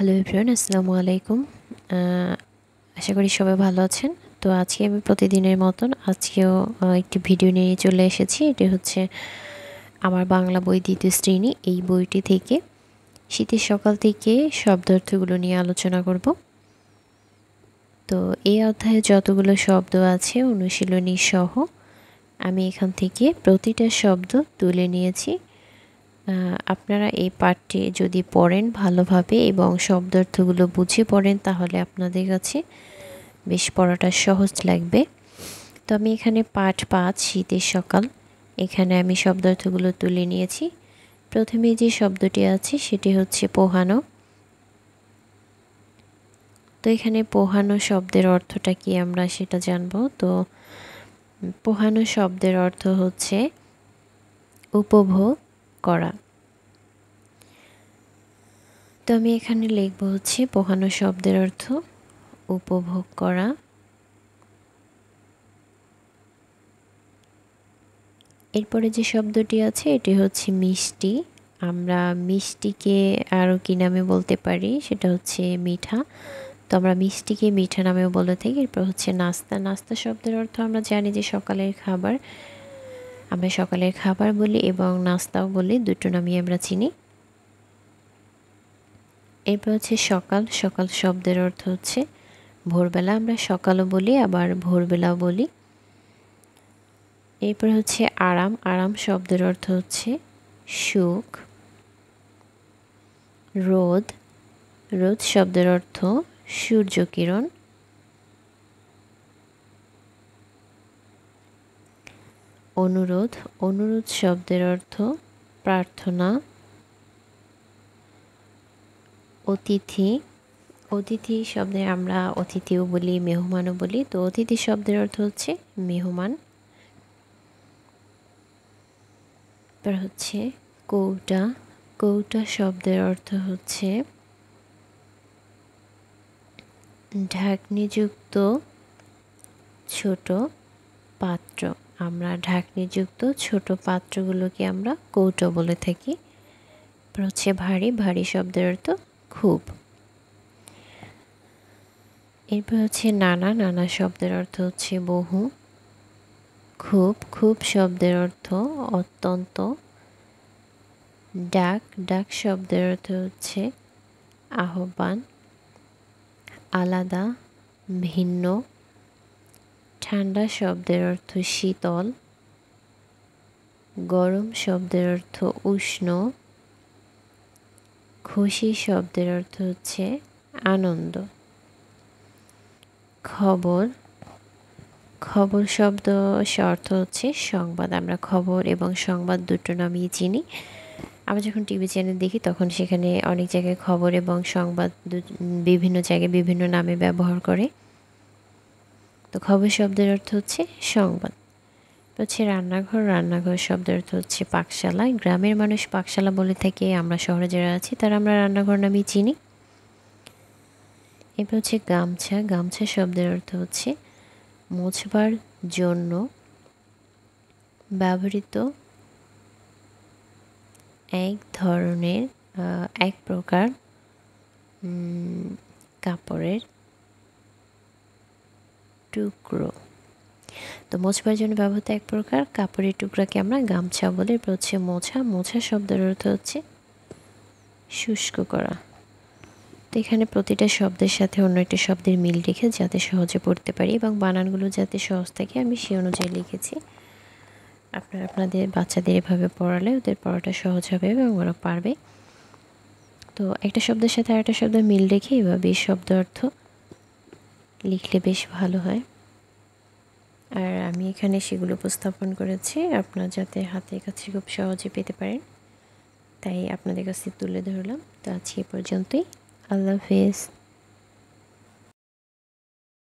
hello everyone আসসালামু আলাইকুম আশা করি সবাই ভালো আছেন তো আজকে আমি প্রতিদিনের মতন আজকেও একটি ভিডিও নিয়ে চলে এসেছি এটি হচ্ছে আমার বাংলা বই দ্বিতীয় শ্রেণী এই বইটি থেকে শীতের সকাল থেকে শব্দার্থগুলো নিয়ে আলোচনা করব তো এই অধ্যায়ে যতগুলো শব্দ আছে অনুশীলনী সহ আমি এখান থেকে প্রতিটা শব্দ তুলে নিয়েছি আপনারা এই পাঠটি যদি পড়েন ভালোভাবে এবং শব্দার্থগুলো বুঝে পড়েন তাহলে আপনাদের কাছে বেশ পড়াটা সহজ লাগবে তো আমি এখানে পাঠ পাঁচ শীতের সকাল এখানে আমি শব্দার্থগুলো তুলে নিয়েছি প্রথমে যে শব্দটি আছে সেটি হচ্ছে পোহানো তো এখানে পোহানো শব্দের অর্থটা কি আমরা সেটা জানব তো পোহানো শব্দের অর্থ হচ্ছে উপভোগ করা তো আমি এখানে লিখব হচ্ছে পোহানো শব্দের অর্থ উপভোগ করা এরপরে যে শব্দটি আছে এটি হচ্ছে মিষ্টি আমরা মিষ্টিকে আরও কি নামে বলতে পারি সেটা হচ্ছে মিঠা তো আমরা মিষ্টিকে মিঠা নামেও বলে থাকি এরপর হচ্ছে নাস্তা নাস্তা শব্দের অর্থ আমরা জানি যে সকালের খাবার আমরা সকালের খাবার বলি এবং নাস্তাও বলি দুটো নামই আমরা চিনি এরপর হচ্ছে সকাল সকাল শব্দের অর্থ হচ্ছে ভোরবেলা আমরা সকালও বলি আবার ভোরবেলাও বলি এরপর হচ্ছে আরাম আরাম শব্দের অর্থ হচ্ছে সুখ রোদ রোদ শব্দের অর্থ সূর্য কিরণ অনুরোধ অনুরোধ শব্দের অর্থ প্রার্থনা অতিথি অতিথি শব্দে আমরা অতিথিও বলি মেহমানও বলি তো অতিথি শব্দের অর্থ হচ্ছে মেহমান তারপর হচ্ছে কৌটা কৌটা শব্দের অর্থ হচ্ছে ঢাকনিযুক্ত ছোট আমরা ঢাকনিযুক্ত ছোট পাত্রগুলোকে আমরা কৌটো বলে থাকি হচ্ছে ভারী ভারী শব্দের অর্থ খুব এরপর হচ্ছে নানা নানা শব্দের অর্থ হচ্ছে বহু খুব খুব শব্দের অর্থ অত্যন্ত ডাক ডাক শব্দের অর্থ হচ্ছে আহ্বান আলাদা ভিন্ন ঠান্ডা শব্দের অর্থ শীতল গরম শব্দের অর্থ উষ্ণ খুশি শব্দের অর্থ হচ্ছে আনন্দ খবর খবর শব্দ অর্থ হচ্ছে সংবাদ আমরা খবর এবং সংবাদ দুটো নামই চিনি আমরা যখন টিভি চ্যানেল দেখি তখন সেখানে অনেক জায়গায় খবর এবং সংবাদ বিভিন্ন জায়গায় বিভিন্ন নামে ব্যবহার করে তো খবর শব্দের অর্থ হচ্ছে সংবাদ হচ্ছে রান্নাঘর রান্নাঘর শব্দের অর্থ হচ্ছে পাকশালা গ্রামের মানুষ পাকশালা বলে থাকে আমরা শহরে যারা আছি তারা আমরা রান্নাঘর নামেই চিনি এরপর হচ্ছে গামছা গামছা শব্দের অর্থ হচ্ছে মোছবার জন্য ব্যবহৃত এক ধরনের এক প্রকার কাপড়ের টুকরো তো মোছবার জন্য ব্যবহৃত এক প্রকার কাপড়ের টুকরাকে আমরা গামছা বলি হচ্ছে মোছা মোছা শব্দের অর্থ হচ্ছে শুষ্ক করা তো এখানে প্রতিটা শব্দের সাথে অন্য একটা শব্দের মিল রেখে যাতে সহজে পড়তে পারি এবং বানানগুলো যাতে সহজ থাকে আমি সে অনুযায়ী লিখেছি আপনারা আপনাদের বাচ্চাদের এভাবে পড়ালে ওদের পড়াটা সহজ হবে এবং ওরা পারবে তো একটা শব্দের সাথে আরেকটা শব্দ মিল রেখে এভাবে শব্দ অর্থ লিখলে বেশ ভালো হয় আর আমি এখানে সেগুলো উপস্থাপন করেছি আপনারা যাতে হাতের কাছে খুব সহজে পেতে পারেন তাই আপনাদের কাছে তুলে ধরলাম তো আজকে পর্যন্তই আল্লাহ হাফেজ